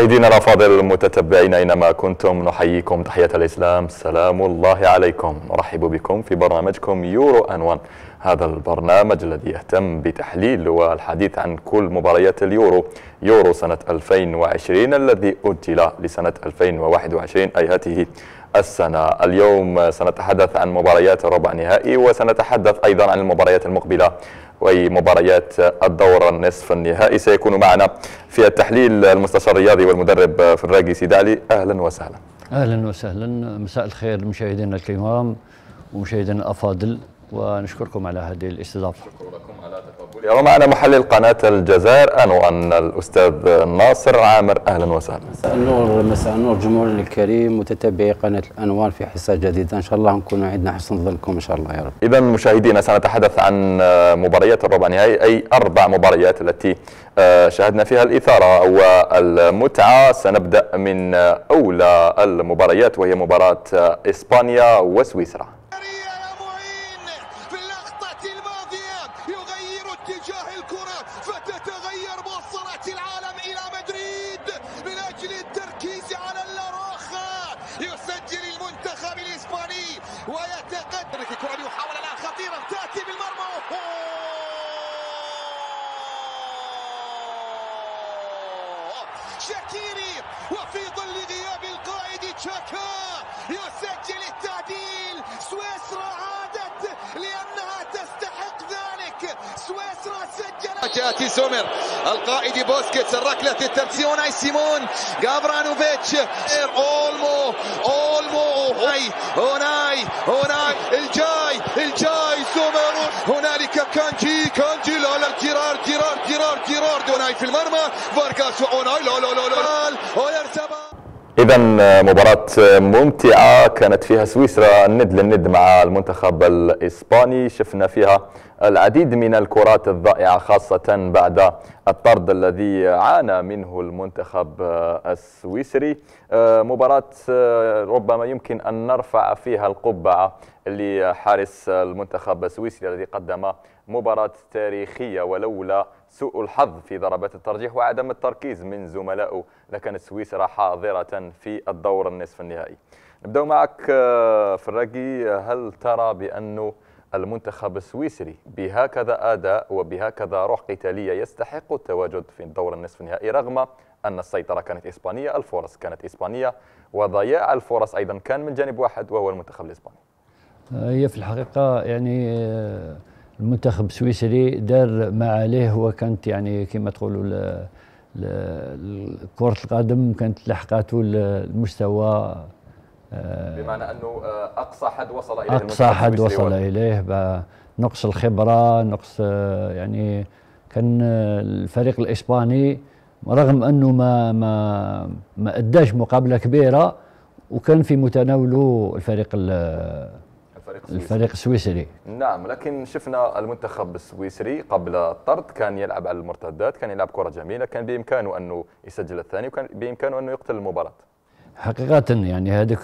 مشاهدينا الافاضل المتتبعين اينما كنتم نحييكم تحيه الاسلام سلام الله عليكم نرحب بكم في برنامجكم يورو ان وان هذا البرنامج الذي يهتم بتحليل والحديث عن كل مباريات اليورو يورو سنه 2020 الذي اجل لسنه 2021 اي هاته السنة اليوم سنتحدث عن مباريات الربع النهائي وسنتحدث أيضا عن المباريات المقبلة ومباريات الدور النصف النهائي سيكون معنا في التحليل المستشار الرياضي والمدرب في الراجي سيد اهلا وسهلا اهلا وسهلا مساء الخير مشاهدينا الكرام ومشاهدينا الافاضل ونشكركم على هذه الاستضافه شكرا لكم على تقبلي ومعنا محلل قناه الجزائر انوان الاستاذ ناصر عامر اهلا وسهلا مساء النور مساء النور جمهور الكريم متتبعي قناه الانوار في حصه جديده ان شاء الله نكون عندنا حسن ظنكم ان شاء الله يا رب اذا مشاهدينا سنتحدث عن مباريات الربع النهائي اي اربع مباريات التي آه، شاهدنا فيها الاثاره والمتعه سنبدا من اولى المباريات وهي مباراه آه، اسبانيا وسويسرا مواجهة سومر القائد بوسكيتس الركلة الترسي اوناي سيمون جابرانوفيتش اولمو اولمو اوناي اوناي اوناي الجاي الجاي سومر هنالك كانجي كانجي لا لا جيرار جيرار جيرار جيرار اوناي في المرمى فارغاس اوناي لا لا لا لا اذا آه، مباراه آه، ممتعه كانت فيها سويسرا الند للند مع المنتخب الاسباني شفنا فيها العديد من الكرات الضائعه خاصه بعد الطرد الذي عانى منه المنتخب آه، السويسري مباراه ربما يمكن ان نرفع فيها القبعه لحارس المنتخب السويسري الذي قدم مباراة تاريخية ولولا سوء الحظ في ضربات الترجيح وعدم التركيز من زملائه لكانت سويسرا حاضرة في الدور النصف النهائي نبدأ معك آه، فراجي هل ترى بأنه المنتخب السويسري بهكذا أداء وبهكذا روح قتالية يستحق التواجد في الدور النصف النهائي رغم أن السيطرة كانت إسبانية الفرص كانت إسبانية وضياع الفرص أيضا كان من جانب واحد وهو المنتخب الإسباني آه، هي في الحقيقة يعني آه، المنتخب السويسري دار ما عليه وكانت يعني كما تقولوا كرة القدم كانت لحقاته المستوى آه، بمعنى انه آه، اقصى حد وصل اليه اقصى حد وصل اليه نقص الخبره نقص آه، يعني كان الفريق الاسباني رغم انه ما ما ما اداش مقابله كبيره وكان في متناوله الفريق الفريق السويسري الفريق السويسري نعم لكن شفنا المنتخب السويسري قبل الطرد كان يلعب على المرتدات كان يلعب كره جميله كان بامكانه انه يسجل الثاني وكان بامكانه انه يقتل المباراه حقيقه يعني هذاك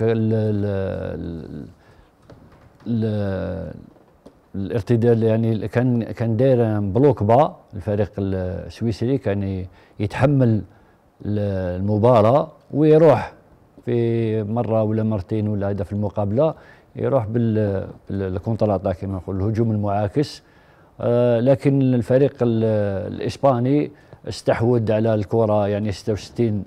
الارتداد يعني كان كان داير بلوك با الفريق السويسري كان يتحمل المباراه ويروح في مره ولا مرتين ولا هذا في المقابله يروح بالكونترات اتاك كما نقول الهجوم المعاكس آه، لكن الفريق الاسباني استحوذ على الكره يعني 66% في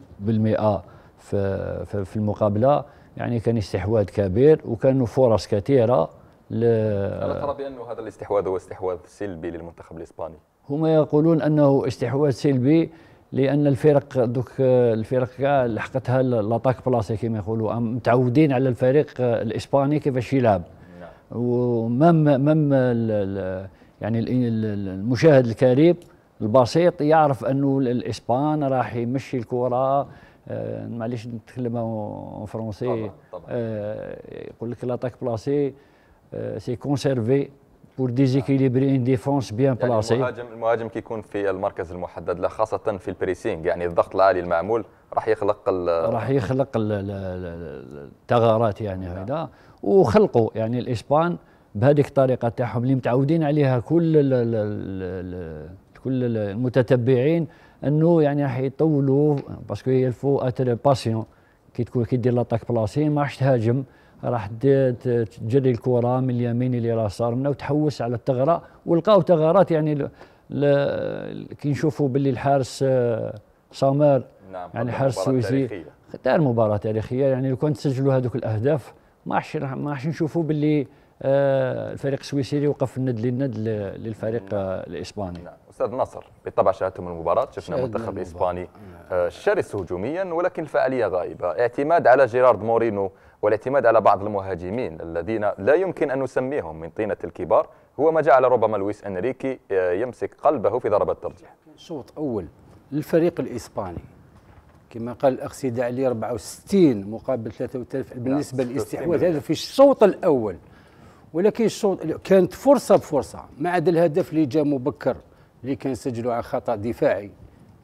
في المقابله يعني كان استحواذ كبير وكانوا فرص كثيره ل... ألا ترى بأن هذا الاستحواذ هو استحواذ سلبي للمنتخب الإسباني؟ هما يقولون أنه استحواذ سلبي لان الفرق دوك الفرق كاع لحقتها لاتاك بلاصي كما يقولوا متعودين على الفريق الاسباني كيفاش يلعب نعم. ومام مام يعني المشاهد الكريم البسيط يعرف انه الاسبان راح يمشي الكره آه، معليش نتكلم اون فرونسي آه، يقول لك لاتاك بلاصي سي آه، كونسيرفي بور ديزيكيليبري ان ديفونس بيان بلاسي يعني المهاجم المهاجم كيكون في المركز المحدد له خاصه في البريسينغ يعني الضغط العالي المعمول راح يخلق راح يخلق الثغرات يعني نعم. هذا وخلقوا يعني الاسبان بهذيك الطريقه تاعهم اللي متعودين عليها كل الـ الـ الـ كل المتتبعين انه يعني راح يطولوا باسكو يلفو اتر باسيون كي تكون كي دير لاطاك بلاسي ما راحش تهاجم راح تجري الكره من اليمين الى اليسار منه وتحوس على الثغره ولقاو ثغرات يعني كي نشوفوا باللي الحارس آه، سامر نعم يعني حارس سويسي دار مباراه تاريخيه يعني لو كان تسجلوا هذوك الاهداف ما عادش ما عادش نشوفوا باللي آه، الفريق السويسري وقف الند للند للفريق نعم. الاسباني نعم استاذ نصر بالطبع شاهدتم المباراه شفنا منتخب اسباني نعم. شرس هجوميا ولكن الفعاليه غائبه اعتماد على جيرارد مورينو والاعتماد على بعض المهاجمين الذين لا يمكن أن نسميهم من طينة الكبار هو ما جعل ربما لويس أنريكي آه، يمسك قلبه في ضربة الترجيح شوط أول للفريق الإسباني كما قال الأخ سيدي علي 64 مقابل 33 نعم، بالنسبة للاستحواذ هذا في الشوط الأول ولكن الشوط كانت فرصة بفرصة ما عدا الهدف اللي جاء مبكر اللي كان سجله على خطأ دفاعي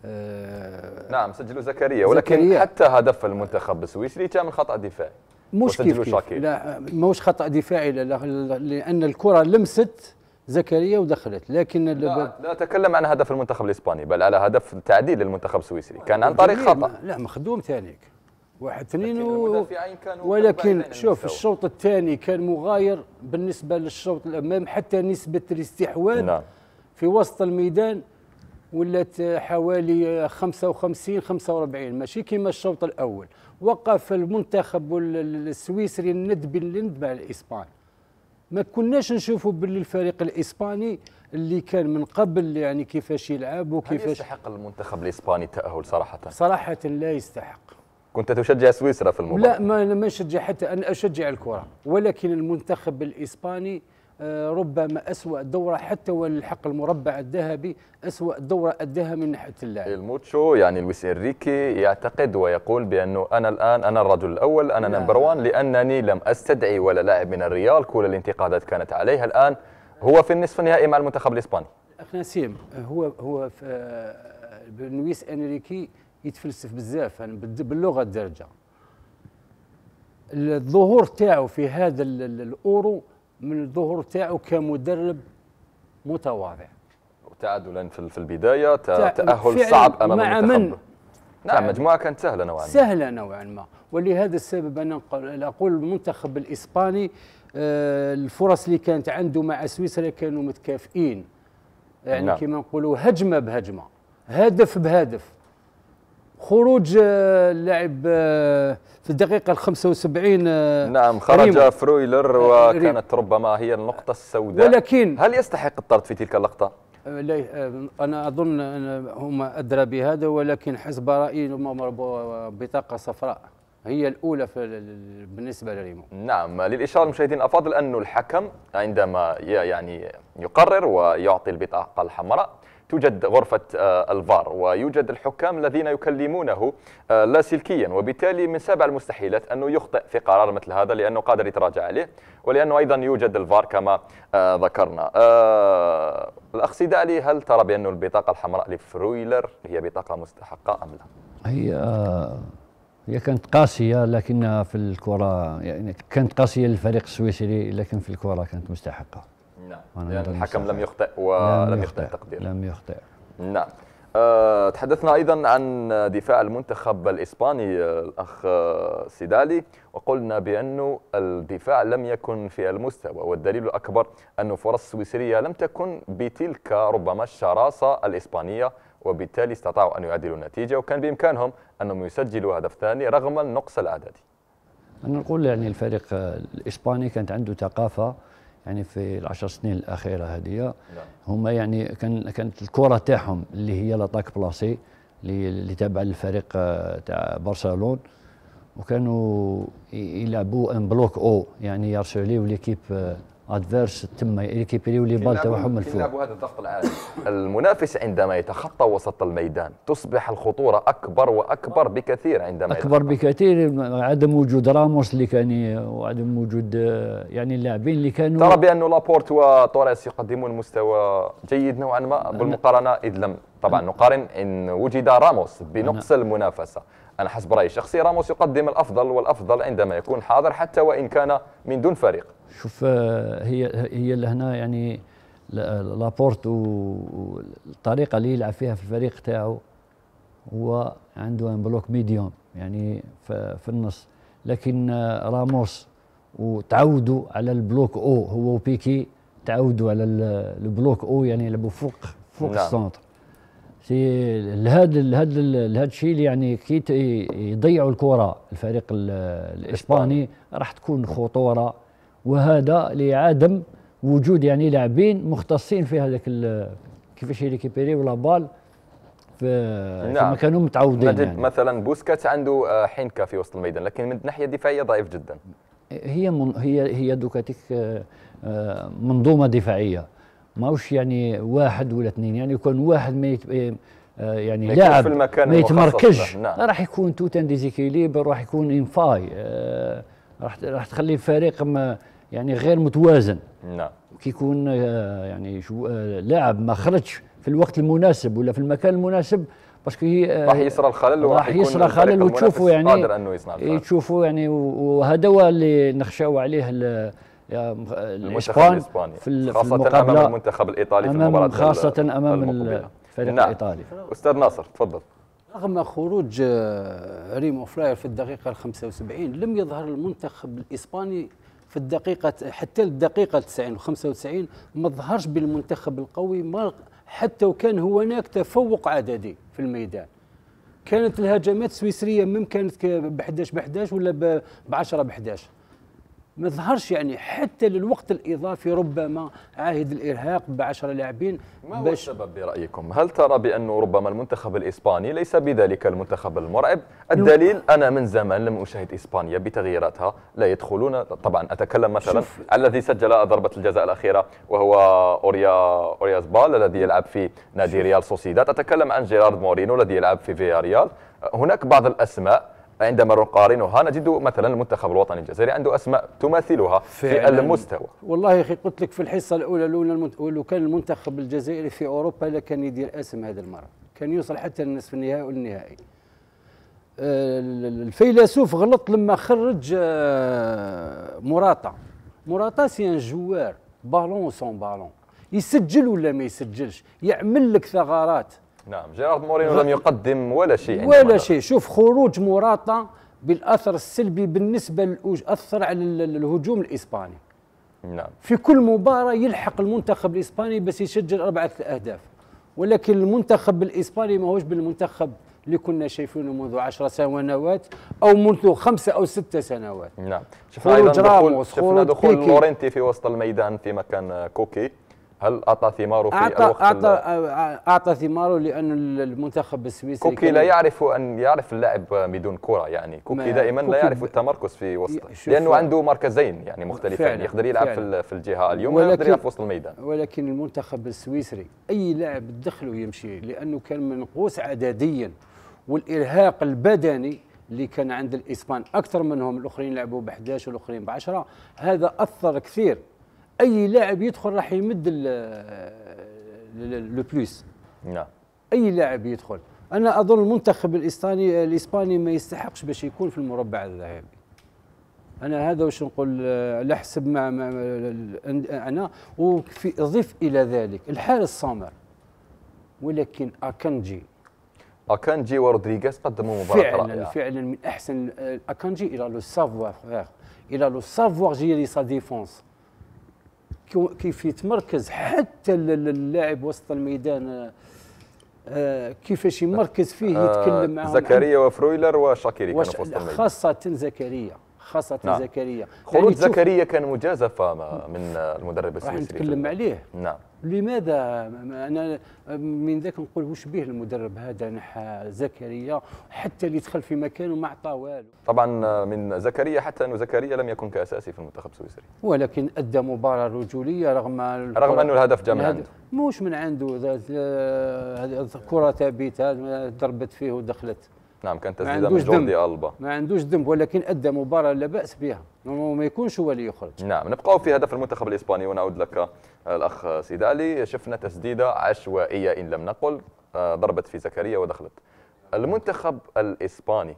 آه نعم سجلوا زكريا ولكن زكريا. حتى هدف المنتخب السويسري جاء من خطأ دفاعي مش كيف, كيف لا ماهوش خطا دفاعي لان الكره لمست زكريا ودخلت لكن لا, لا اتكلم عن هدف المنتخب الاسباني بل على هدف تعديل للمنتخب السويسري كان عن طريق خطا لا مخدوم ثانيك واحد اثنين و... ولكن شوف الشوط الثاني كان مغاير بالنسبه للشوط الامام حتى نسبه الاستحواذ نعم. في وسط الميدان ولات حوالي 55 45 ماشي كيما الشوط الاول وقف المنتخب السويسري الند بالند مع الاسبان ما كناش نشوفوا باللي الفريق الاسباني اللي كان من قبل يعني كيفاش يلعب وكيفاش يستحق المنتخب الاسباني التاهل صراحه صراحه لا يستحق كنت تشجع سويسرا في المباراه لا ما ما نشجع حتى انا اشجع الكره ولكن المنتخب الاسباني آه، ربما أسوأ دورة حتى والحق المربع الذهبي أسوأ دورة أداها من ناحية اللاعب الموتشو يعني لويس إنريكي يعتقد ويقول بأنه أنا الآن أنا الرجل الأول أنا نمبر وان لأنني لم أستدعي ولا لاعب من الريال كل الانتقادات كانت عليها الآن هو في النصف النهائي مع المنتخب الإسباني أخ نسيم هو هو آه، لويس إنريكي يتفلسف بزاف يعني باللغة الدارجة الظهور تاعه في هذا الأورو من الظهور تاعو كمدرب متواضع تعادلا في البدايه تاهل صعب امام مع من نعم مجموعه كانت سهله نوعا ما سهله نوعا ما ولهذا السبب انا اقول المنتخب الاسباني آه، الفرص اللي كانت عنده مع سويسرا كانوا متكافئين يعني نعم. كما نقولوا هجمه بهجمه هدف بهدف خروج آه، اللاعب آه، في الدقيقة ال 75 آه، نعم خرج ريمو. فرويلر وكانت ربما هي النقطة السوداء ولكن هل يستحق الطرد في تلك اللقطة؟ أنا أظن أن هم أدرى بهذا ولكن حسب رأيي هم بطاقة صفراء هي الأولى في بالنسبة لريمو نعم للإشارة المشاهدين أفضل أن الحكم عندما يعني يقرر ويعطي البطاقة الحمراء توجد غرفة آه، الفار ويوجد الحكام الذين يكلمونه آه، لاسلكيا وبالتالي من سبع المستحيلات أنه يخطئ في قرار مثل هذا لأنه قادر يتراجع عليه ولأنه أيضا يوجد الفار كما آه، ذكرنا الأخ سيدالي هل ترى بأن البطاقة الحمراء لفرويلر هي بطاقة مستحقة أم لا؟ هي هي كانت قاسية لكنها في الكرة يعني كانت قاسية للفريق السويسري لكن في الكرة كانت مستحقة نعم لأن يعني الحكم لم يخطئ ولم يخطئ تقدير لم يخطئ نعم آه، تحدثنا ايضا عن دفاع المنتخب الاسباني آه، الاخ آه، سيدالي وقلنا بانه الدفاع لم يكن في المستوى والدليل الاكبر ان فرص السويسريه لم تكن بتلك ربما الشراسه الاسبانيه وبالتالي استطاعوا ان يعدلوا النتيجه وكان بامكانهم انهم يسجلوا هدف ثاني رغم النقص العددي. انا نقول يعني الفريق الاسباني كانت عنده ثقافه يعني في العشر سنين الاخيره هذه نعم. هما يعني كان كانت الكره تاعهم اللي هي لاطاك بلاسي اللي تابعه للفريق آه، تاع برشلون وكانوا يلعبوا ان بلوك او يعني يارشليو ليكيب آه، ادفيرس تم يريكيبيريو لي بال تاعهم الفوق يلعبوا هذا الضغط العالي المنافس عندما يتخطى وسط الميدان تصبح الخطوره اكبر واكبر بكثير عندما اكبر يتخطى. بكثير عدم وجود راموس اللي كان وعدم وجود يعني اللاعبين اللي كانوا ترى بان لابورت وتوريس يقدمون مستوى جيد نوعا ما بالمقارنه اذ لم طبعا نقارن ان وجد راموس بنقص المنافسه انا حسب رايي الشخصي راموس يقدم الافضل والافضل عندما يكون حاضر حتى وان كان من دون فريق شوف آه، هي هي لهنا يعني لابورت والطريقه اللي يلعب فيها في الفريق تاعو هو عنده ان بلوك ميديوم يعني في النص لكن آه، راموس وتعودوا على البلوك او هو وبيكي تعودوا على البلوك او يعني يلعبوا فوق فوق نعم. السونتر سي لهذا لهذا لهذا الشيء يعني كي يضيعوا الكره الفريق الاسباني راح تكون خطوره وهذا لعدم وجود يعني لاعبين مختصين في هذاك كيفاش يريكيبيري ولا بال في نعم. كانوا متعودين نجد يعني. مثلا بوسكات عنده آه، حنكه في وسط الميدان لكن من الناحيه الدفاعيه ضعيف جدا هي من هي هي دوكاتيك آه، آه، منظومه دفاعيه ماهوش يعني واحد ولا اثنين يعني يكون واحد ما يعني لاعب ما يتمركزش نعم. راح يكون توتان ديزيكيليبر راح يكون انفاي راح راح تخلي الفريق يعني غير متوازن نعم يكون آه، يعني شو آه، لاعب ما خرجش في الوقت المناسب ولا في المكان المناسب باسكو آه، راح يصرى الخلل وراح يصرى خلل وتشوفوا يعني قادر انه يصنع الخلل تشوفوا يعني وهذا هو اللي نخشاو عليه الاسبان الاسباني في خاصه امام المنتخب الايطالي في المباراه خاصه امام الفريق نعم. الايطالي استاذ ناصر تفضل رغم خروج ريمو فلاير في الدقيقه 75 لم يظهر المنتخب الاسباني في الدقيقة حتى الدقيقة 90 و95 ما ظهرش بالمنتخب القوي ما حتى وكان هناك تفوق عددي في الميدان كانت الهجمات السويسريه مم كانت ب 11 ب 11 ولا ب 10 ب 11 ما ظهرش يعني حتى للوقت الاضافي ربما عاهد الارهاق ب 10 لاعبين ما هو السبب برايكم؟ هل ترى بانه ربما المنتخب الاسباني ليس بذلك المنتخب المرعب؟ الدليل انا من زمان لم اشاهد اسبانيا بتغييراتها لا يدخلون طبعا اتكلم مثلا الذي سجل ضربه الجزاء الاخيره وهو اوريا بال الذي يلعب في نادي ريال سوسيداد اتكلم عن جيرارد مورينو الذي يلعب في فياريال هناك بعض الاسماء عندما نقارنها نجد مثلا المنتخب الوطني الجزائري عنده اسماء تماثلها في المستوى والله اخي قلت لك في الحصه الاولى لو كان المنتخب الجزائري في اوروبا لكان يدير اسم هذا المره كان يوصل حتى النصف النهائي والنهائي آه، الفيلسوف غلط لما خرج آه، مراتا مراتا سي ان جوار بالون سون بالون يسجل ولا ما يسجلش يعمل لك ثغرات نعم جيرارد مورينو لم يقدم ولا شيء ولا نعم. شيء شوف خروج موراتا بالاثر السلبي بالنسبه للأج... اثر على الهجوم الاسباني نعم في كل مباراه يلحق المنتخب الاسباني باش يسجل اربعه اهداف ولكن المنتخب الاسباني ماهوش بالمنتخب اللي كنا شايفينه منذ 10 سنوات او منذ خمسة او ستة سنوات نعم شفنا ايضا دخول شفنا دخول مورينتي في وسط الميدان في مكان كوكي هل اعطى ثماره في أعطى الوقت اعطى اعطى ثماره لان المنتخب السويسري كوكي لا يعرف ان يعرف اللاعب بدون كره يعني كوكي دائما لا يعرف التمركز في وسط لانه عنده مركزين يعني مختلفين فعلا يقدر يلعب فعلا في الجهه اليمنى ويقدر يلعب في وسط الميدان ولكن المنتخب السويسري اي لاعب دخله يمشي لانه كان منقوص عدديا والارهاق البدني اللي كان عند الاسبان اكثر منهم الاخرين لعبوا ب 11 والاخرين ب 10 هذا اثر كثير اي لاعب يدخل راح يمد لو بلوس نعم اي لاعب يدخل انا اظن المنتخب الاسباني الاسباني ما يستحقش باش يكون في المربع الذهبي انا هذا واش نقول على حسب مع, انا وفي اضف الى ذلك الحارس سامر ولكن اكنجي اكانجي ورودريغيز قدموا مباراه فعلا رائعه فعلا من احسن اكانجي الى لو سافوار الى لو سافوار جيري سا ديفونس كيف يتمركز حتى اللاعب وسط الميدان آه، كيفاش يمركز فيه يتكلم معاه زكريا وفرويلر وشاكيري كانوا في وسط الميدان خاصه زكريا خاصه نعم. زكريا خروج يعني زكريا كان مجازفه من المدرب السويسري راح نتكلم عليه نعم لماذا انا من ذاك نقول وش به المدرب هذا نحى زكريا حتى اللي دخل في مكانه ما عطاه والو طبعا من زكريا حتى انه زكريا لم يكن كاساسي في المنتخب السويسري ولكن ادى مباراه رجوليه رغم رغم انه الهدف جاء من عنده موش من عنده كره ثابته ضربت فيه ودخلت نعم كانت تسديده من جوردي البا ما عندوش ذنب ولكن ادى مباراه لا باس بها وما يكونش هو اللي يخرج نعم نبقاو في هدف المنتخب الاسباني ونعود لك الاخ سيدالي علي شفنا تسديده عشوائيه ان لم نقل آه، ضربت في زكريا ودخلت المنتخب الاسباني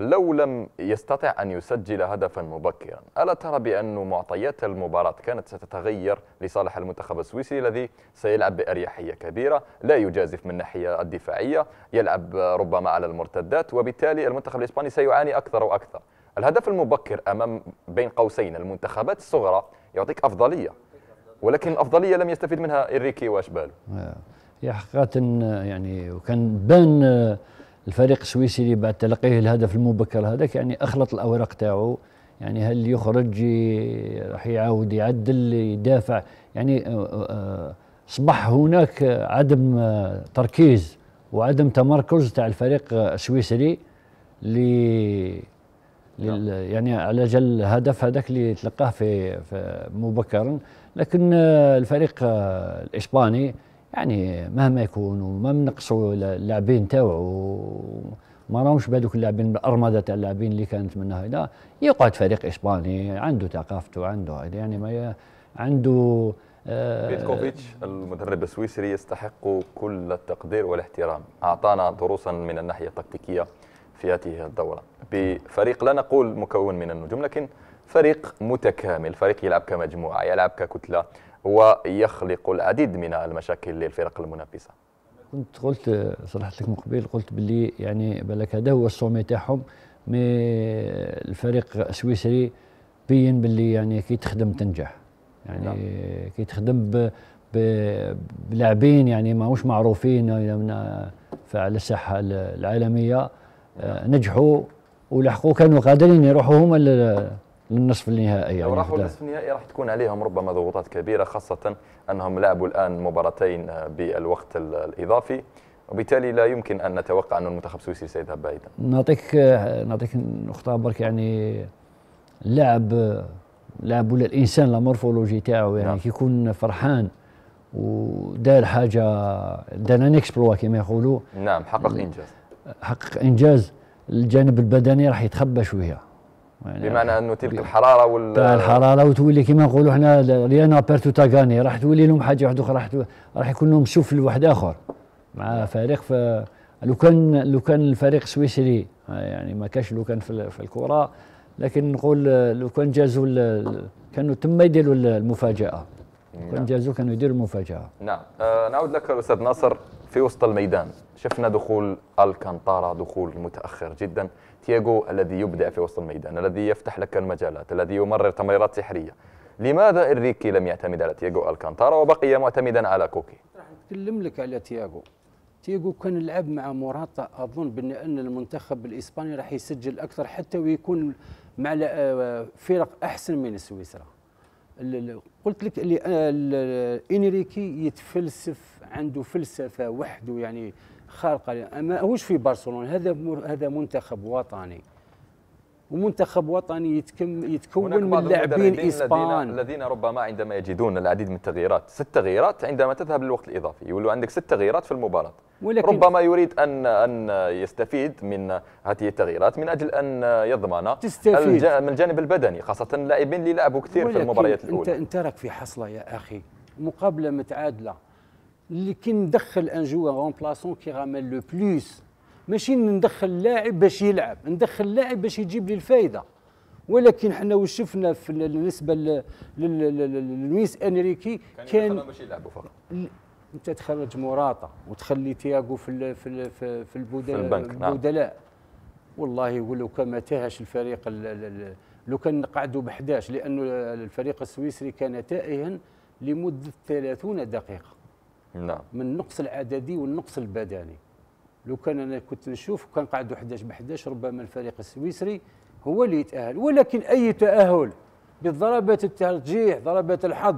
لو لم يستطع أن يسجل هدفا مبكرا ألا ترى بأن معطيات المباراة كانت ستتغير لصالح المنتخب السويسري الذي سيلعب بأريحية كبيرة لا يجازف من الناحية الدفاعية يلعب ربما على المرتدات وبالتالي المنتخب الإسباني سيعاني أكثر وأكثر الهدف المبكر أمام بين قوسين المنتخبات الصغرى يعطيك أفضلية ولكن الأفضلية لم يستفيد منها إنريكي وأشباله هي حقيقة يعني وكان بان الفريق السويسري اللي بعد تلقيه الهدف المبكر هذاك يعني اخلط الاوراق تاعو يعني هل يخرج راح يعاود يعدل يدافع يعني آه، آه، اصبح هناك عدم تركيز وعدم تمركز تاع الفريق السويسري ل نعم. يعني على جل الهدف هذاك اللي تلقاه في, في مبكرا لكن آه، الفريق الاسباني يعني مهما يكون وما منقصوا اللاعبين تاوعو ما راهمش بهذوك اللاعبين بارمده تاع اللاعبين اللي كانت منها لا يقعد فريق اسباني عنده ثقافته عنده يعني ما عنده بيتكوفيتش آه، المدرب السويسري يستحق كل التقدير والاحترام اعطانا دروسا من الناحيه التكتيكيه في هذه الدوره بفريق لا نقول مكون من النجوم لكن فريق متكامل فريق يلعب كمجموعه يلعب ككتله ويخلق العديد من المشاكل للفرق المنافسه كنت قلت صرحت لك من قلت باللي يعني بالك هذا هو الصومي تاعهم مي الفريق السويسري بين باللي يعني كي تخدم تنجح يعني نعم. كي تخدم بلاعبين يعني ماهوش معروفين على الساحه العالميه آه، نجحوا ولحقوا كانوا قادرين يروحوا هما للنصف النهائي يعني لو راحوا للنصف النهائي راح تكون عليهم ربما ضغوطات كبيره خاصه انهم لعبوا الان مباراتين بالوقت الاضافي وبالتالي لا يمكن ان نتوقع ان المنتخب السويسي سيذهب بعيدا نعطيك نعطيك نقطه برك يعني اللاعب اللاعب ولا الانسان لا مورفولوجي تاعو يعني نعم. يكون فرحان ودار حاجه دار ان اكسبلوا كما يقولوا نعم حقق انجاز حقق انجاز الجانب البدني راح يتخبى شويه يعني بمعنى انه تلك الحراره وال الحراره وتولي كما نقولوا احنا ريانا بيرتو تاغاني راح تولي لهم حاجه واحده اخرى راح راح يكون لهم شوف لواحد اخر مع فريق ف لو كان لو كان الفريق سويسري آه، يعني ما كانش لو كان في الكره لكن نقول آه، لو كان جازوا كانوا تما يديروا المفاجاه كان نعم. جازوا كانوا يديروا المفاجاه نعم آه نعود لك استاذ ناصر في وسط الميدان شفنا دخول الكانتارا دخول متاخر جدا تياجو الذي يبدع في وسط الميدان الذي يفتح لك المجالات الذي يمرر تمريرات سحرية لماذا إنريكي لم يعتمد على تياجو الكانتارا وبقي معتمدا على كوكي راح نتكلم لك على تياجو تياغو كان لعب مع موراتا اظن بان ان المنتخب الاسباني راح يسجل اكثر حتى ويكون مع آه، فرق احسن من سويسرا قلت لك آه، انريكي يتفلسف عنده فلسفه وحده يعني خارقه ما هوش في برشلونه هذا هذا منتخب وطني ومنتخب وطني يتكم يتكون من لاعبين اسبان الذين, الذين ربما عندما يجدون العديد من التغييرات ست تغييرات عندما تذهب للوقت الاضافي يولوا عندك ست تغييرات في المباراه ولكن ربما يريد ان ان يستفيد من هذه التغييرات من اجل ان يضمن تستفيد من الجانب البدني خاصه اللاعبين اللي لعبوا كثير في المباريات الاولى انت انت راك في حصله يا اخي مقابله متعادله اللي كي ندخل ان جوار رومبلاسون كيغامل لو بلوس ماشي ندخل لاعب باش يلعب ندخل لاعب باش يجيب لي الفائده ولكن حنا واش شفنا بالنسبه للويس انريكي كان انت تخرج مراتا وتخلي تياغو في ال في ال في البدلاء نعم. البدلاء والله ولو كان ما تاهش الفريق لو كان نقعدوا ب 11 لانه الفريق السويسري كان تائها لمده 30 دقيقه نعم من النقص العددي والنقص البدني لو كان انا كنت نشوف كان قاعد 11 ب 11 ربما الفريق السويسري هو اللي يتاهل ولكن اي تاهل بضربات الترجيح ضربات الحظ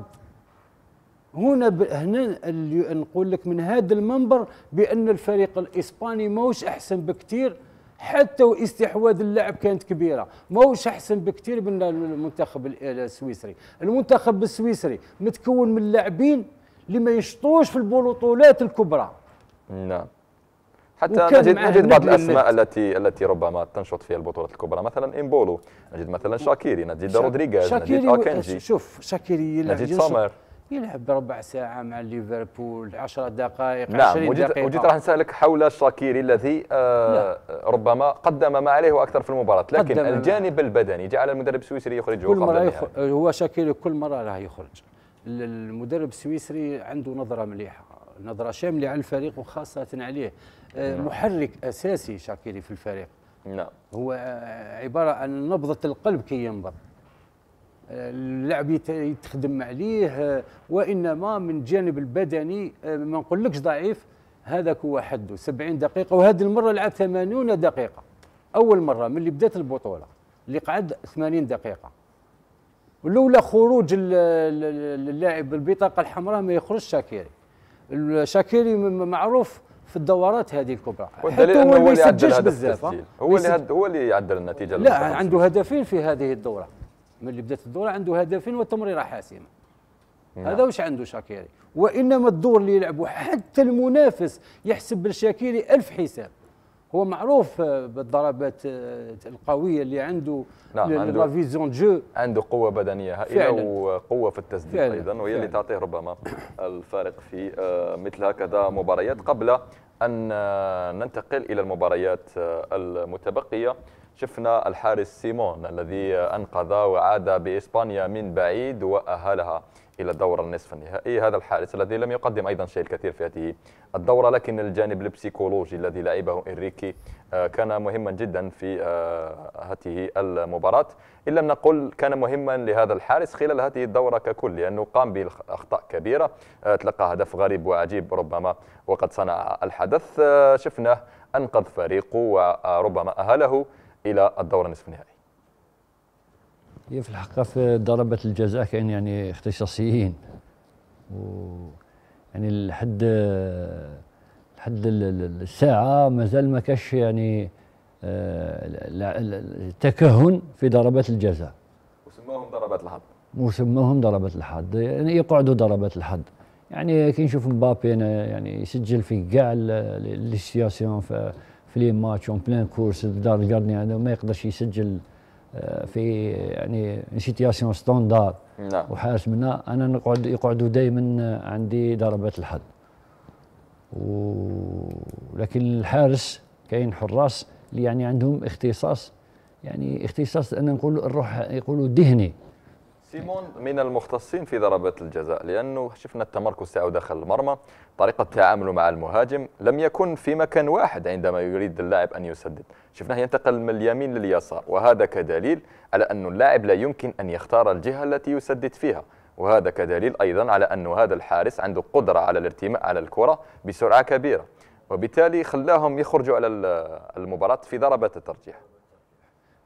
هنا ب... هنا اللي نقول لك من هذا المنبر بان الفريق الاسباني ماهوش احسن بكثير حتى واستحواذ اللاعب كانت كبيره ماهوش احسن بكثير من المنتخب السويسري المنتخب السويسري متكون من لاعبين اللي ما يشطوش في البطولات الكبرى نعم حتى نجد نجد بعض الاسماء التي التي ربما تنشط في البطولات الكبرى مثلا امبولو نجد مثلا شاكيري نجد رودريغيز رودريغاز نجد اكنجي شوف شاكيري يلعب نجد سامر يلعب ربع ساعة مع ليفربول 10 دقائق نعم 20 وجيت دقيقة وجيت راح نسألك حول شاكيري الذي آه نعم. ربما قدم ما عليه أكثر في المباراة لكن الجانب البدني جعل المدرب السويسري يخرجه كل مرة يخرج هو شاكيري كل مرة راه يخرج المدرب السويسري عنده نظره مليحه نظره شامله على الفريق وخاصه عليه آه، نعم. محرك اساسي شاكيري في الفريق نعم هو آه، عباره عن نبضه القلب كي ينبض آه، اللاعب يتخدم عليه وانما من الجانب البدني ما نقولكش ضعيف هذاك هو حده 70 دقيقه وهذه المره لعب 80 دقيقه اول مره من اللي بدات البطوله اللي قعد 80 دقيقه الاولى خروج اللاعب بالبطاقه الحمراء ما يخرج شاكيري شاكيري معروف في الدورات هذه الكبرى حتى هو اللي يسجلش بزاف هو اللي هو اللي يعدل النتيجه لا عنده هدفين في هذه الدوره من اللي بدات الدوره عنده هدفين وتمريره حاسمه نعم. هذا واش عنده شاكيري وانما الدور اللي يلعبه حتى المنافس يحسب بالشاكيري ألف حساب هو معروف آه، بالضربات آه، القويه اللي عنده نعم عنده فيزيون جو عنده قوه بدنيه هائله وقوه في التسديد ايضا وهي اللي تعطيه ربما الفارق في آه، مثل هكذا مباريات قبل ان ننتقل الى المباريات المتبقيه شفنا الحارس سيمون الذي انقذ وعاد باسبانيا من بعيد واهلها إلى دور النصف النهائي هذا الحارس الذي لم يقدم أيضا شيء الكثير في هذه الدورة لكن الجانب البسيكولوجي الذي لعبه إنريكي آه، كان مهما جدا في آه، هذه المباراة إن لم نقل كان مهما لهذا الحارس خلال هذه الدورة ككل لأنه قام بأخطاء كبيرة آه، تلقى هدف غريب وعجيب ربما وقد صنع الحدث شفناه أنقذ فريقه وربما أهله إلى الدور النصف النهائي هي في الحقيقه في ضربه الجزاء كاين يعني اختصاصيين و يعني لحد لحد الساعه مازال ما كاش يعني آه، تكهن في ضربات الجزاء وسموهم ضربات الحظ وسموهم ضربات الحظ يعني يقعدوا ضربات الحظ يعني كي نشوف مبابي يعني يسجل في كاع لي سياسيون في لي ماتش اون بلان كورس دار يعني ما يقدرش يسجل آه، في يعني سيتياسيون ستوندار نعم وحارس منا انا نقعد يقعدوا دائما عندي ضربات الحظ ولكن الحارس كاين حراس اللي يعني عندهم اختصاص يعني اختصاص ان نقول الروح يقولوا ذهني سيمون من المختصين في ضربات الجزاء لأنه شفنا التمركز تاعو داخل المرمى طريقة تعامله مع المهاجم لم يكن في مكان واحد عندما يريد اللاعب أن يسدد شفناه ينتقل من اليمين لليسار وهذا كدليل على أن اللاعب لا يمكن أن يختار الجهة التي يسدد فيها وهذا كدليل أيضا على أن هذا الحارس عنده قدرة على الارتماء على الكرة بسرعة كبيرة وبالتالي خلاهم يخرجوا على المباراة في ضربة الترجيح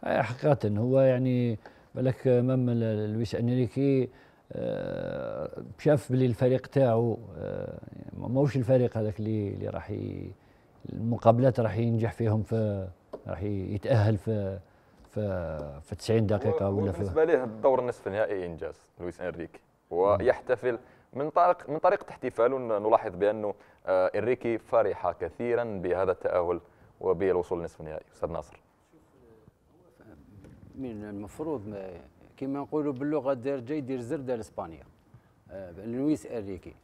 حقيقة هو يعني بالك مام لويس انريكي آه، شاف بلي الفريق تاعو آه، ماهوش الفريق هذاك اللي اللي راح المقابلات راح ينجح فيهم في راح يتاهل في في في 90 دقيقه ولا في بالنسبه ليه الدور النصف النهائي انجاز لويس انريكي ويحتفل من طريق من طريقه احتفاله نلاحظ بانه آه، انريكي فرح كثيرا بهذا التاهل وبالوصول لنصف النهائي استاذ ناصر من المفروض كما نقولوا باللغه جاي يدير زرده لاسبانيا آه، لويس اريكي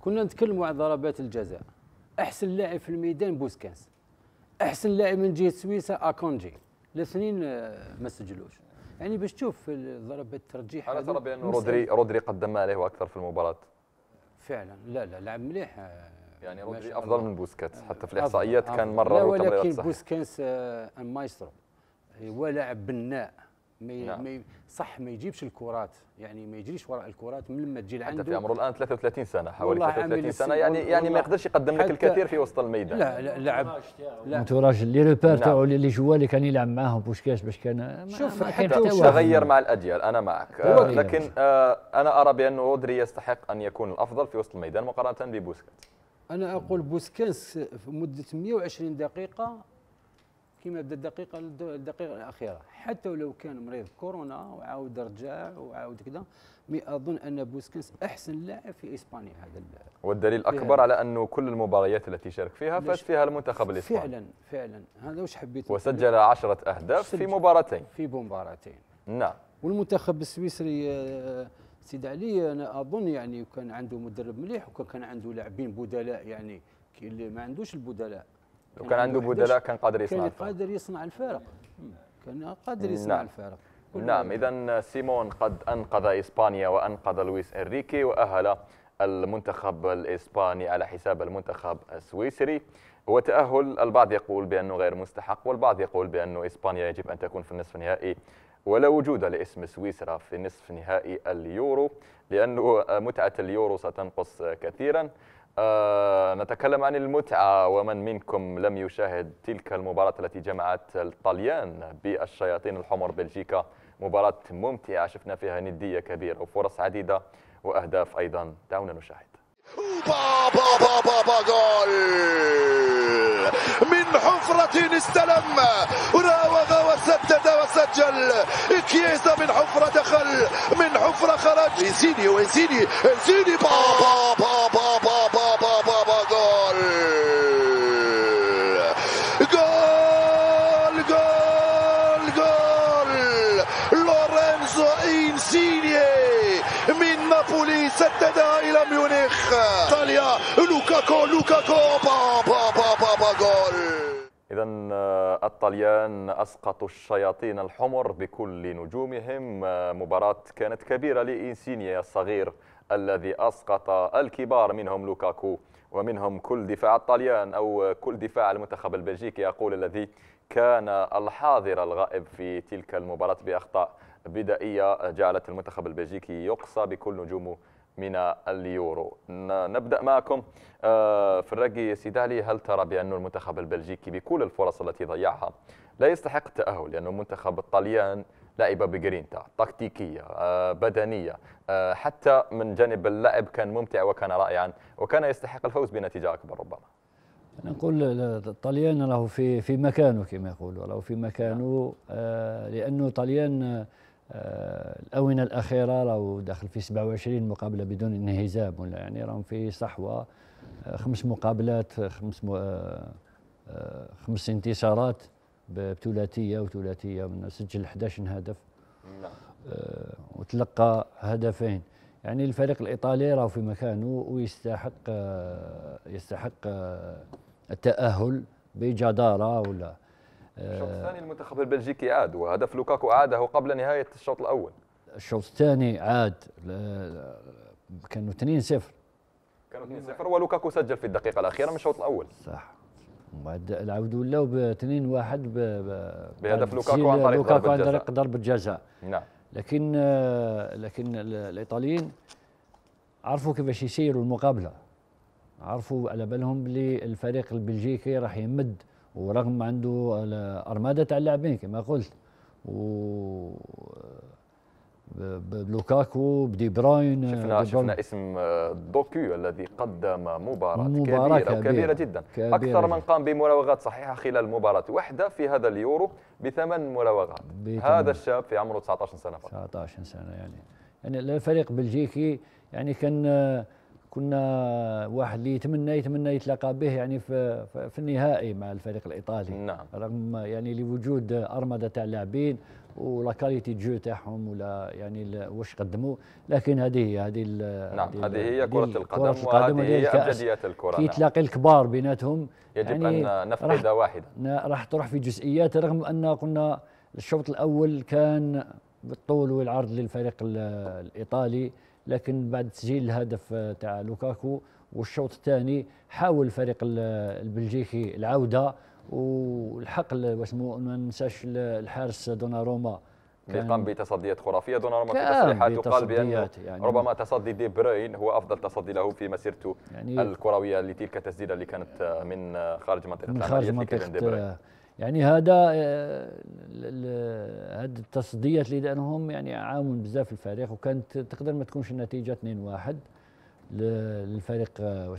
كنا نتكلموا على ضربات الجزاء احسن لاعب في الميدان بوسكانس احسن لاعب من جهه سويسرا اكونجي الاثنين آه، ما سجلوش يعني باش تشوف ضربه الترجيح على ترى بان رودري رودري قدم عليه اكثر في المباراه فعلا لا لا لعب مليح آه، يعني رودري افضل من بوسكاتس حتى في الاحصائيات كان مره ولكن بوسكاتس مايسترو هو لاعب بناء ما نعم. صح ما يجيبش الكرات يعني ما يجريش وراء الكرات من لما تجي لعنده حتى في عمره الان 33 سنه حوالي 33 سنه يعني يعني ما يقدرش يقدم لك الكثير في وسط الميدان لا لا لعب انت راجل لي ريبير تاعو اللي نعم. جوا اللي كان يلعب معاهم بوشكاش باش كان شوف حتى تغير مع الاجيال انا معك آه لكن آه انا ارى بانه رودري يستحق ان يكون الافضل في وسط الميدان مقارنه ببوسكاس انا اقول بوسكاس في مده 120 دقيقه كما بدا الدقيقه الدقيقه الاخيره حتى ولو كان مريض كورونا وعاود رجع وعاود كذا مي اظن ان بوسكنس احسن لاعب في اسبانيا هذا والدليل الاكبر على انه كل المباريات التي شارك فيها فاز فيها المنتخب الاسباني فعلا فعلا هذا واش حبيت وسجل عشرة اهداف في مباراتين في مباراتين نعم والمنتخب السويسري آه، سيد علي انا اظن يعني كان عنده مدرب مليح وكان عنده لاعبين بدلاء يعني اللي ما عندوش البدلاء لو كان, عنده بدلاء كان قادر يصنع كان الفارق. قادر يصنع الفارق كان قادر يصنع نعم. الفارق نعم اذا سيمون قد انقذ اسبانيا وانقذ لويس انريكي واهل المنتخب الاسباني على حساب المنتخب السويسري هو تاهل البعض يقول بانه غير مستحق والبعض يقول بانه اسبانيا يجب ان تكون في النصف النهائي ولا وجود لاسم سويسرا في نصف نهائي اليورو لانه متعة اليورو ستنقص كثيرا آه نتكلم عن المتعة ومن منكم لم يشاهد تلك المباراة التي جمعت الطليان بالشياطين الحمر بلجيكا مباراة ممتعة شفنا فيها ندية كبيرة وفرص عديدة وأهداف أيضا دعونا نشاهد با با با با با جول من حفرة استلم راوغ وسدد وسجل كييزا من حفرة دخل من حفرة خرج انسيني وانسيني انسيني با با لوكاكو لوكاكو با با با با با جول إذا آه، الطليان أسقطوا الشياطين الحمر بكل نجومهم آه، مباراة كانت كبيرة لإنسينيا الصغير الذي أسقط الكبار منهم لوكاكو ومنهم كل دفاع الطليان أو كل دفاع المنتخب البلجيكي يقول الذي كان الحاضر الغائب في تلك المباراة بأخطاء بدائية جعلت المنتخب البلجيكي يقصى بكل نجومه من اليورو نبدأ معكم آه، في الرقي سيدالي هل ترى بأن المنتخب البلجيكي بكل الفرص التي ضيعها لا يستحق التأهل لأن المنتخب الطليان لعب بجرينتا تكتيكية آه، بدنية آه، حتى من جانب اللعب كان ممتع وكان رائعا وكان يستحق الفوز بنتيجة أكبر ربما نقول الطليان له في في مكانه كما يقولوا له في مكانه لأنه طليان آه، الاونه الاخيره راهو داخل في 27 مقابله بدون انهزام ولا يعني راهم في صحوه آه، خمس مقابلات آه، خمس م... خمس انتصارات بثلاثيه وثلاثيه من سجل 11 هدف نعم وتلقى هدفين يعني الفريق الايطالي راه في مكانه ويستحق يستحق التاهل بجداره ولا الشوط آه، الثاني المنتخب البلجيكي عاد وهدف لوكاكو أعاده قبل نهاية الشوط الأول الشوط الثاني عاد كانوا 2-0 كانوا 2-0 ولوكاكو سجل في الدقيقة الأخيرة من الشوط الأول صح بعد العود ولاو ب 2-1 بهدف لوكاكو عن طريق لوكاكو عن طريق ضربة جزاء نعم لكن آه، لكن الإيطاليين عرفوا كيفاش يسيروا المقابلة عرفوا على بالهم بلي الفريق البلجيكي راح يمد ورغم عنده ارماده تاع اللاعبين كما قلت و بلوكاكو بدي براين شفنا شفنا اسم آه، دوكو الذي قدم مباراة, مباراة كبيرة, كبيرة, كبيرة جدا كبيرة أكثر من قام بمراوغات صحيحة خلال مباراة واحدة في هذا اليورو بثمان مراوغات هذا الشاب في عمره 19 سنة فقط 19 سنة يعني يعني الفريق بلجيكي يعني كان آه، كنا واحد اللي يتمنى يتمنى يتلاقى به يعني في في النهائي مع الفريق الايطالي نعم رغم يعني لوجود ارمده تاع لاعبين ولا كاليتي جو تاعهم ولا يعني واش قدموا لكن هذه نعم، هي هذه نعم هذه هي كرة القدم كرة القدم وهذه هي ابجديات الكرة كي نعم. تلاقي الكبار بيناتهم يجب يعني أن نفقد واحدا راح تروح في جزئيات رغم أن قلنا الشوط الأول كان بالطول والعرض للفريق الإيطالي لكن بعد تسجيل الهدف آه، تاع لوكاكو والشوط الثاني حاول الفريق البلجيكي العوده والحق واش ما ننساش الحارس دوناروما اللي يعني قام بتصديات خرافيه دوناروما في تصريحاته قال بان يعني ربما تصدي دي بروين هو افضل تصدي له في مسيرته يعني الكرويه لتلك التسديده اللي كانت آه، من آه، خارج منطقه من خارج منطقه دي يعني هذا هذه آه، التصديات اللي دارهم يعني عاون بزاف الفريق وكانت تقدر ما تكونش النتيجه 2-1 للفريق آه،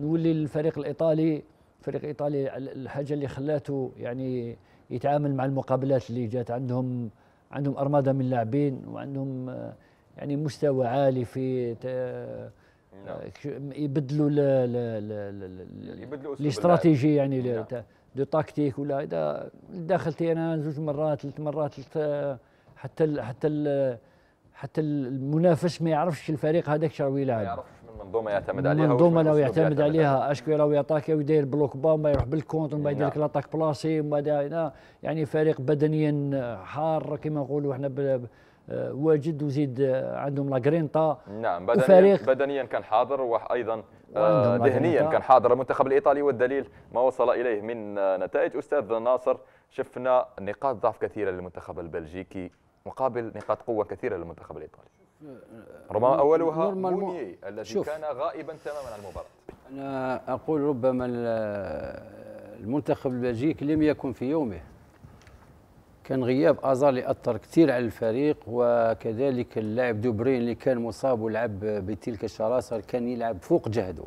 نولي للفريق الايطالي الفريق الايطالي الحاجه اللي خلاته يعني يتعامل مع المقابلات اللي جات عندهم عندهم ارماده من لاعبين وعندهم آه، يعني مستوى عالي في نعم. يبدلوا يعني يبدلوا الاستراتيجي يعني نعم. تاكتيك ولا اذا دخلتي انا زوج مرات ثلاث مرات حتى الـ حتى الـ حتى المنافس ما يعرفش الفريق هذاك شنو يلعب ما يعرفش من منظومه يعتمد عليها منظومه لو يعتمد, عليها اشكو لو يعطاك يدير بلوك با ما يروح بالكونت ومن بعد يدير نعم. لك لاطاك بلاصي ومن يعني فريق بدنيا حار كما نقولوا احنا آه، واجد وزيد آه، عندهم لاغرينطا نعم بدنيا وفريق بدنيا كان حاضر وايضا آه، ذهنيا كان حاضر المنتخب الايطالي والدليل ما وصل اليه من نتائج استاذ ناصر شفنا نقاط ضعف كثيره للمنتخب البلجيكي مقابل نقاط قوه كثيره للمنتخب الايطالي ربما اولها موني الذي كان غائبا تماما عن المباراه انا اقول ربما المنتخب البلجيكي لم يكن في يومه كان غياب ازار اللي اثر كثير على الفريق وكذلك اللاعب دوبرين اللي كان مصاب ولعب بتلك الشراسه كان يلعب فوق جهده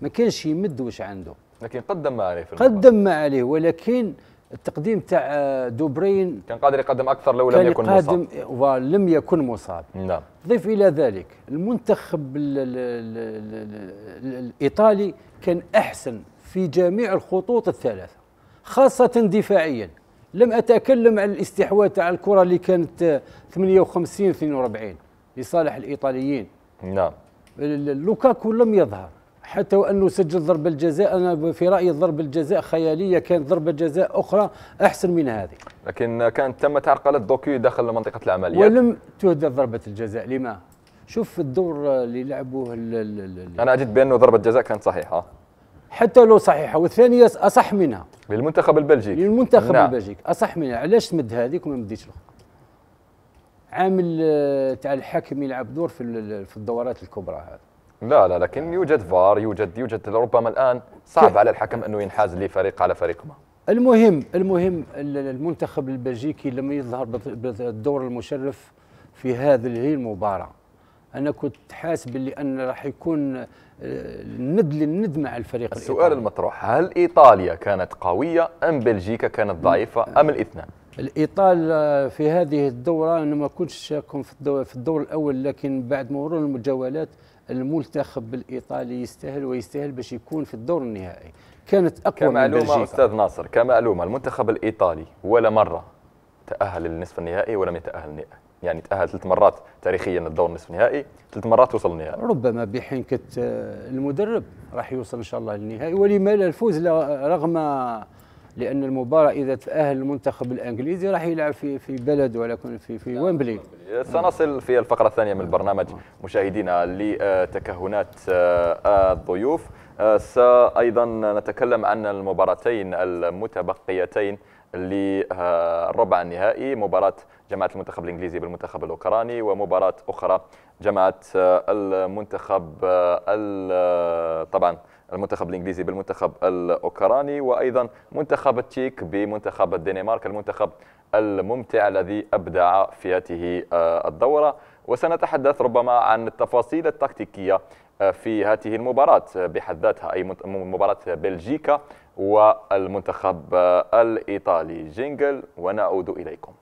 ما كانش يمد واش عنده لكن قدم ما عليه في قدم ما عليه ولكن التقديم تاع دوبرين كان قادر يقدم اكثر لو لم يكن مصاب ولم يكن مصاب نعم ضيف الى ذلك المنتخب الـ الـ الـ الايطالي كان احسن في جميع الخطوط الثلاثه خاصه دفاعيا لم اتكلم عن الاستحواذ تاع الكره اللي كانت 58 42 لصالح الايطاليين نعم لوكاكو لم يظهر حتى وانه سجل ضربه الجزاء انا في رايي ضربه الجزاء خياليه كانت ضربه جزاء اخرى احسن من هذه لكن كانت تمت عرقله دوكي داخل منطقه العمليات ولم تهدى ضربه الجزاء لما شوف الدور اللي لعبوه انا اجد بانه ضربه جزاء كانت صحيحه حتى لو صحيحه والثانيه اصح منها للمنتخب البلجيكي للمنتخب نعم. البلجيكي اصح منها علاش تمد هذيك وما مديتش الاخرى عامل آه، تاع الحكم يلعب دور في في الدورات الكبرى هذا لا لا لكن يوجد فار يوجد يوجد ربما الان صعب على الحكم انه ينحاز لفريق على فريق ما المهم المهم المنتخب البلجيكي لما يظهر بالدور المشرف في هذه المباراه انا كنت حاسب ان راح يكون الند للند مع الفريق السؤال الإيطالي. المطروح هل ايطاليا كانت قويه ام بلجيكا كانت ضعيفه ام الاثنان الايطال آه، في هذه الدوره انا ما كنتش شاكهم في الدور, في الدور الاول لكن بعد مرور المجولات المنتخب الايطالي يستاهل ويستاهل باش يكون في الدور النهائي كانت اقوى كمعلومه من بلجيكا. استاذ ناصر كمعلومه المنتخب الايطالي ولا مره تاهل للنصف النهائي ولم يتاهل النهائي يعني تاهل ثلاث مرات تاريخيا للدور النصف النهائي ثلاث مرات وصل النهائي ربما بحنكه المدرب راح يوصل ان شاء الله للنهائي ولما لا الفوز رغم لان المباراه اذا تاهل المنتخب الانجليزي راح يلعب في في بلد ولكن في في نعم، ويمبلي سنصل في الفقره الثانيه من البرنامج مشاهدينا لتكهنات آه، الضيوف آه، سايضا نتكلم عن المباراتين المتبقيتين للربع النهائي مباراة جماعة المنتخب الإنجليزي بالمنتخب الأوكراني ومباراة أخرى جماعة المنتخب طبعا المنتخب الإنجليزي بالمنتخب الأوكراني وأيضا منتخب التشيك بمنتخب الدنمارك المنتخب الممتع الذي أبدع في هذه آه، الدورة وسنتحدث ربما عن التفاصيل التكتيكية آه، في هذه المباراة بحد ذاتها أي مباراة بلجيكا والمنتخب الإيطالي جينجل ونعود إليكم